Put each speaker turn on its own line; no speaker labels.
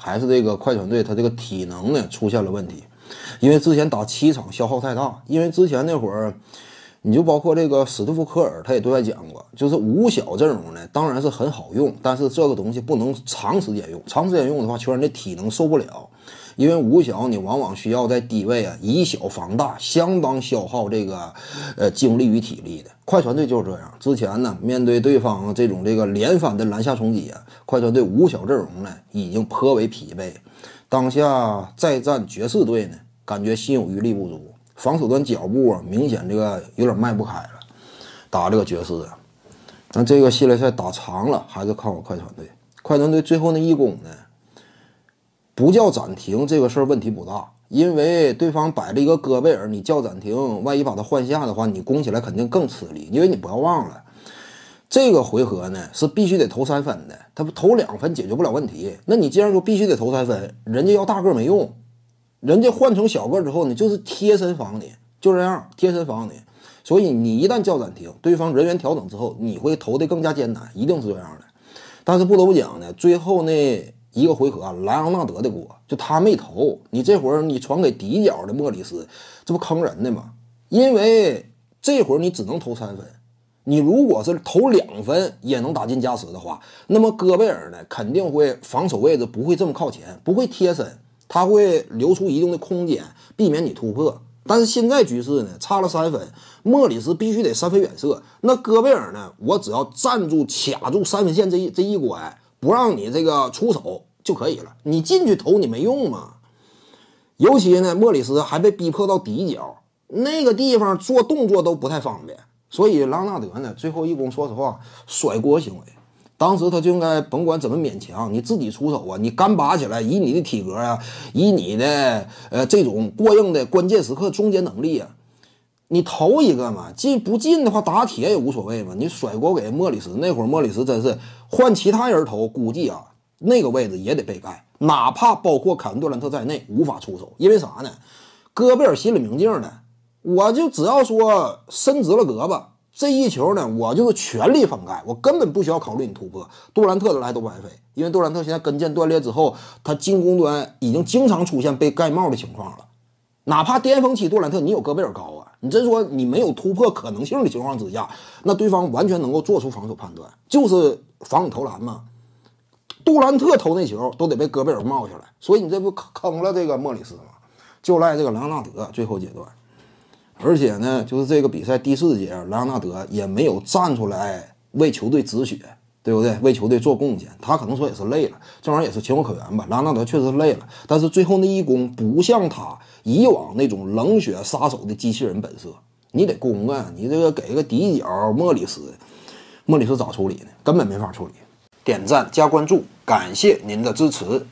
还是这个快船队，他这个体能呢出现了问题，因为之前打七场消耗太大。因为之前那会儿，你就包括这个史蒂夫科尔，他也对外讲过，就是五小阵容呢，当然是很好用，但是这个东西不能长时间用，长时间用的话，球员的体能受不了。因为五小你往往需要在低位啊以小防大，相当消耗这个呃精力与体力的。快船队就是这样。之前呢，面对对方这种这个连番的篮下冲击啊，快船队五小阵容呢已经颇为疲惫。当下再战爵士队呢，感觉心有余力不足，防守端脚步啊明显这个有点迈不开了。打这个爵士啊，那这个系列赛打长了，还是看我快船队。快船队最后那一攻呢？不叫暂停这个事儿问题不大，因为对方摆了一个戈贝尔，你叫暂停，万一把他换下的话，你攻起来肯定更吃力。因为你不要忘了，这个回合呢是必须得投三分的，他不投两分解决不了问题。那你既然说必须得投三分，人家要大个没用，人家换成小个之后呢，就是贴身防你，就这样贴身防你。所以你一旦叫暂停，对方人员调整之后，你会投的更加艰难，一定是这样的。但是不得不讲呢，最后那。一个回合，莱昂纳德的锅就他没投。你这会儿你传给底角的莫里斯，这不坑人的吗？因为这会儿你只能投三分，你如果是投两分也能打进加时的话，那么戈贝尔呢肯定会防守位置不会这么靠前，不会贴身，他会留出一定的空间，避免你突破。但是现在局势呢差了三分，莫里斯必须得三分远射。那戈贝尔呢，我只要站住卡住三分线这一这一关，不让你这个出手。就可以了。你进去投，你没用嘛。尤其呢，莫里斯还被逼迫到底角那个地方做动作都不太方便，所以拉纳德呢最后一攻，说实话甩锅行为。当时他就应该甭管怎么勉强，你自己出手啊，你干拔起来，以你的体格啊，以你的呃这种过硬的关键时刻终结能力啊，你投一个嘛，进不进的话打铁也无所谓嘛。你甩锅给莫里斯，那会儿莫里斯真是换其他人投估计啊。那个位置也得被盖，哪怕包括凯文·杜兰特在内无法出手，因为啥呢？戈贝尔心里明镜呢，我就只要说伸直了胳膊，这一球呢，我就是全力封盖，我根本不需要考虑你突破。杜兰特的来都白费，因为杜兰特现在跟腱断裂之后，他进攻端已经经常出现被盖帽的情况了。哪怕巅峰期杜兰特你有戈贝尔高啊，你真说你没有突破可能性的情况之下，那对方完全能够做出防守判断，就是防你投篮嘛。杜兰特投那球都得被戈贝尔帽下来，所以你这不坑了这个莫里斯吗？就赖这个莱昂纳德最后阶段，而且呢，就是这个比赛第四节，莱昂纳德也没有站出来为球队止血，对不对？为球队做贡献，他可能说也是累了，这玩意也是情有可原吧？莱昂纳德确实累了，但是最后那一攻不像他以往那种冷血杀手的机器人本色，你得攻啊，你这个给个底角莫里斯，莫里斯咋处理呢？根本没法处理。点赞加关注，感谢您的支持。